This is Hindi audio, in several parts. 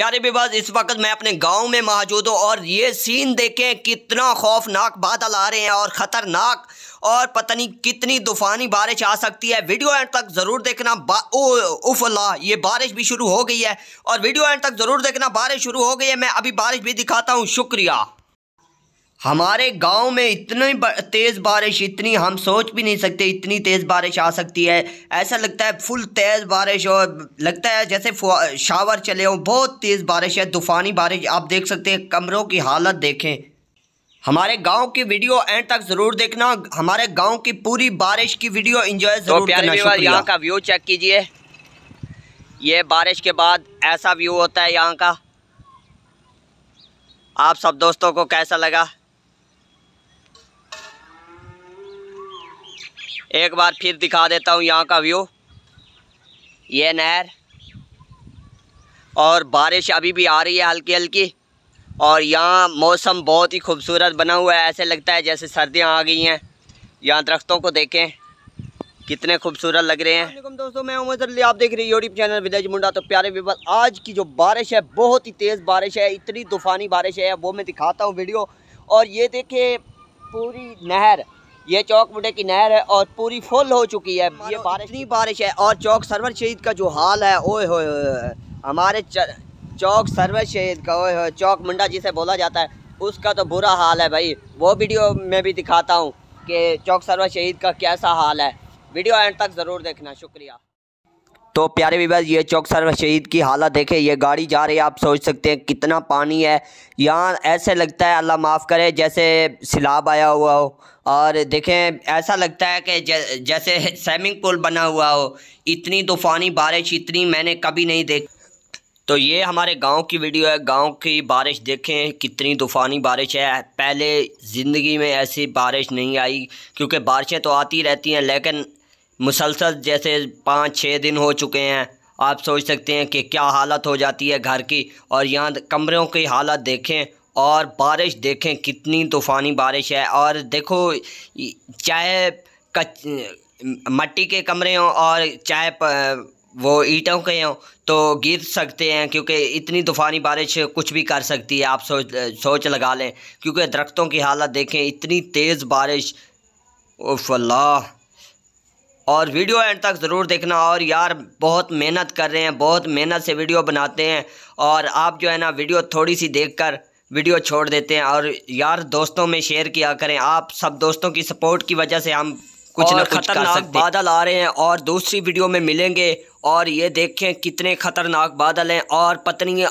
प्यारे बेबाज इस वक्त मैं अपने गांव में मौजूद हूँ और ये सीन देखें कितना खौफनाक बादल आ रहे हैं और ख़तरनाक और पता नहीं कितनी तूफ़ानी बारिश आ सकती है वीडियो एंड तक ज़रूर देखना अल्लाह ये बारिश भी शुरू हो गई है और वीडियो एंड तक ज़रूर देखना बारिश शुरू हो गई है मैं अभी बारिश भी दिखाता हूँ शुक्रिया हमारे गांव में इतनी तेज़ बारिश इतनी हम सोच भी नहीं सकते इतनी तेज़ बारिश आ सकती है ऐसा लगता है फुल तेज़ बारिश हो लगता है जैसे शावर चले हो बहुत तेज़ बारिश है तूफ़ानी बारिश आप देख सकते हैं कमरों की हालत देखें हमारे गांव की वीडियो एंड तक जरूर देखना हमारे गांव की पूरी बारिश की वीडियो इंजॉय तो जरूर तो यहाँ का व्यू चेक कीजिए ये बारिश के बाद ऐसा व्यू होता है यहाँ का आप सब दोस्तों को कैसा लगा एक बार फिर दिखा देता हूँ यहाँ का व्यू ये नहर और बारिश अभी भी आ रही है हल्की हल्की और यहाँ मौसम बहुत ही खूबसूरत बना हुआ है ऐसे लगता है जैसे सर्दियाँ आ गई हैं यहाँ दरख्तों को देखें कितने खूबसूरत लग रहे हैं दोस्तों मैं उमर सर आप देख रहे हैं यूट्यूब चैनल विलेज मुंडा तो प्यारे विवाद आज की जो बारिश है बहुत ही तेज़ बारिश है इतनी तूफ़ानी बारिश है वो मैं दिखाता हूँ वीडियो और ये देखें पूरी नहर ये चौक मुडे की नहर है और पूरी फुल हो चुकी है ये बारिश इतनी बारिश है और चौक सरवर शहीद का जो हाल है ओए हो हमारे चौक सरवर शहीद का ओए हो चौक मुंडा जिसे बोला जाता है उसका तो बुरा हाल है भाई वो वीडियो में भी दिखाता हूँ कि चौक सरवर शहीद का कैसा हाल है वीडियो एंड तक ज़रूर देखना शुक्रिया तो प्यारे विवाज ये चौक सर शहीद की हालत देखे ये गाड़ी जा रही है आप सोच सकते हैं कितना पानी है यहाँ ऐसे लगता है अल्लाह माफ़ करे जैसे सैलाब आया हुआ हो और देखें ऐसा लगता है कि जैसे स्विमिंग पूल बना हुआ हो इतनी तूफ़ानी बारिश इतनी मैंने कभी नहीं देख तो ये हमारे गांव की वीडियो है गांव की बारिश देखें कितनी तूफ़ानी बारिश है पहले ज़िंदगी में ऐसी बारिश नहीं आई क्योंकि बारिशें तो आती रहती हैं लेकिन मुसलसल जैसे पाँच छः दिन हो चुके हैं आप सोच सकते हैं कि क्या हालत हो जाती है घर की और यहाँ कमरों की हालत देखें और बारिश देखें कितनी तूफ़ानी बारिश है और देखो चाहे कच मट्टी के कमरे हों और चाहे वो ईटों के हों तो गिर सकते हैं क्योंकि इतनी तूफ़ानी बारिश कुछ भी कर सकती है आप सोच सोच लगा लें क्योंकि दरख्तों की हालत देखें इतनी तेज़ बारिश उफ अल्लाह और वीडियो एंड तक ज़रूर देखना और यार बहुत मेहनत कर रहे हैं बहुत मेहनत से वीडियो बनाते हैं और आप जो है ना वीडियो थोड़ी सी देख कर वीडियो छोड़ देते हैं और यार दोस्तों में शेयर किया करें आप सब दोस्तों की सपोर्ट की वजह से हम कुछ ना खतरनाक बादल आ रहे हैं और दूसरी वीडियो में मिलेंगे और ये देखें कितने खतरनाक बादल हैं और पत्नी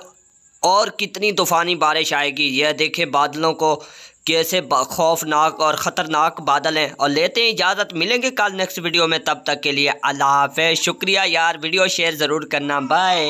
और कितनी तूफ़ानी बारिश आएगी यह देखें बादलों को कैसे खौफनाक और ख़तरनाक बादल हैं और लेते हैं इजाज़त मिलेंगे कल नेक्स्ट वीडियो में तब तक के लिए अल्लाह हाफ शुक्रिया यार वीडियो शेयर ज़रूर करना बाय